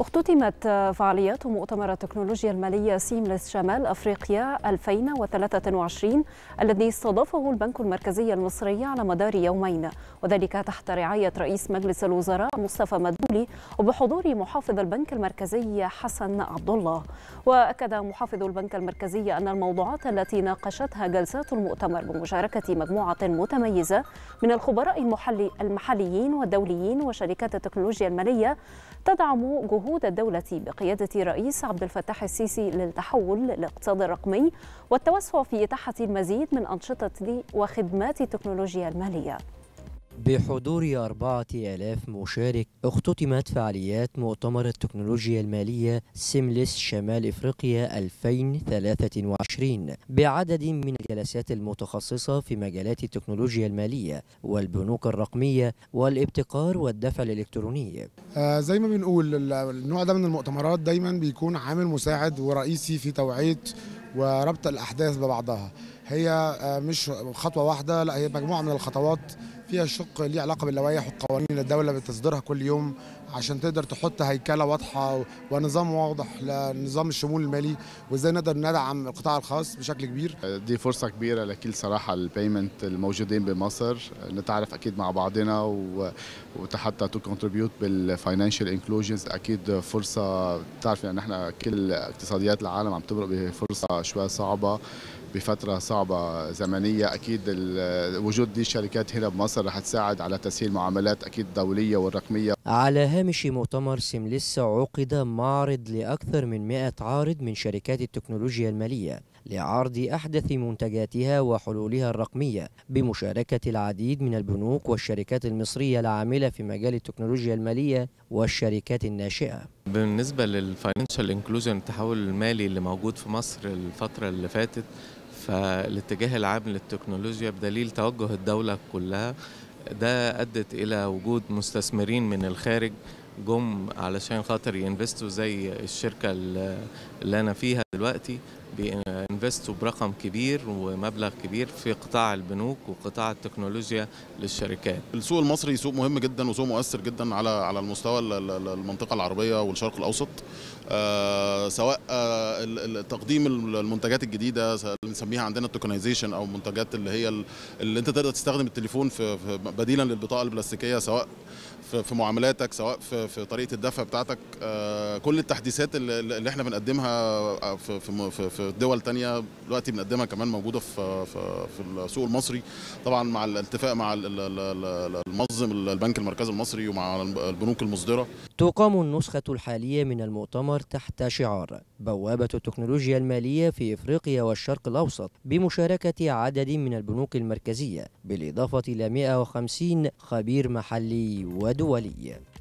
اختتمت فعاليات مؤتمر التكنولوجيا المالية سيملس شمال أفريقيا 2023 الذي استضافه البنك المركزي المصري على مدار يومين وذلك تحت رعاية رئيس مجلس الوزراء مصطفى مدبولي وبحضور محافظ البنك المركزي حسن عبد الله وأكد محافظ البنك المركزي أن الموضوعات التي ناقشتها جلسات المؤتمر بمشاركة مجموعة متميزة من الخبراء المحلي المحليين والدوليين وشركات التكنولوجيا المالية تدعم جهود جهود الدولة بقيادة رئيس عبد الفتاح السيسي للتحول للاقتصاد الرقمي والتوسع في إتاحة المزيد من أنشطة وخدمات التكنولوجيا المالية بحضور أربعة آلاف مشارك اختتمت فعاليات مؤتمر التكنولوجيا المالية سيمليس شمال إفريقيا 2023 بعدد من الجلسات المتخصصة في مجالات التكنولوجيا المالية والبنوك الرقمية والابتكار والدفع الإلكتروني آه زي ما بنقول النوع ده من المؤتمرات دايما بيكون عامل مساعد ورئيسي في توعية وربط الأحداث ببعضها هي آه مش خطوة واحدة لا هي مجموعة من الخطوات فيها شق ليه علاقه باللوائح والقوانين اللي الدوله بتصدرها كل يوم عشان تقدر تحط هيكله واضحه ونظام واضح لنظام الشمول المالي وازاي نقدر ندعم القطاع الخاص بشكل كبير. دي فرصه كبيره لكل صراحه البيمنت الموجودين بمصر نتعرف اكيد مع بعضنا وحتى تو كونتريبيوت بالفاينانشال انكلوجنز اكيد فرصه بتعرف يعني نحن كل اقتصاديات العالم عم تمرق بفرصه شوي صعبه بفتره صعبه زمنيه اكيد وجود دي الشركات هنا بمصر رح تساعد على تسهيل معاملات اكيد دوليه والرقميه على هامش مؤتمر سملس عقد معرض لاكثر من 100 عارض من شركات التكنولوجيا الماليه لعرض احدث منتجاتها وحلولها الرقميه بمشاركه العديد من البنوك والشركات المصريه العامله في مجال التكنولوجيا الماليه والشركات الناشئه بالنسبه للفاينانشال انكلوجن التحول المالي اللي موجود في مصر الفتره اللي فاتت فالاتجاه العام للتكنولوجيا بدليل توجه الدولة كلها ده أدت إلى وجود مستثمرين من الخارج جم علشان خاطر ينفستوا زي الشركة اللي أنا فيها دلوقتي بينفستوا برقم كبير ومبلغ كبير في قطاع البنوك وقطاع التكنولوجيا للشركات. السوق المصري سوق مهم جدا وسوق مؤثر جدا على على المستوى المنطقه العربيه والشرق الاوسط آه، سواء آه، تقديم المنتجات الجديده اللي بنسميها عندنا التوكنايزيشن او المنتجات اللي هي اللي انت تقدر تستخدم التليفون في بديلا للبطاقه البلاستيكيه سواء في معاملاتك سواء في طريقه الدفع بتاعتك آه، كل التحديثات اللي احنا بنقدمها في في دول تانية دلوقتي بنقدمها كمان موجوده في في السوق المصري طبعا مع الاتفاق مع المنظم البنك المركزي المصري ومع البنوك المصدره تقام النسخه الحاليه من المؤتمر تحت شعار بوابه التكنولوجيا الماليه في افريقيا والشرق الاوسط بمشاركه عدد من البنوك المركزيه بالاضافه الى 150 خبير محلي ودولي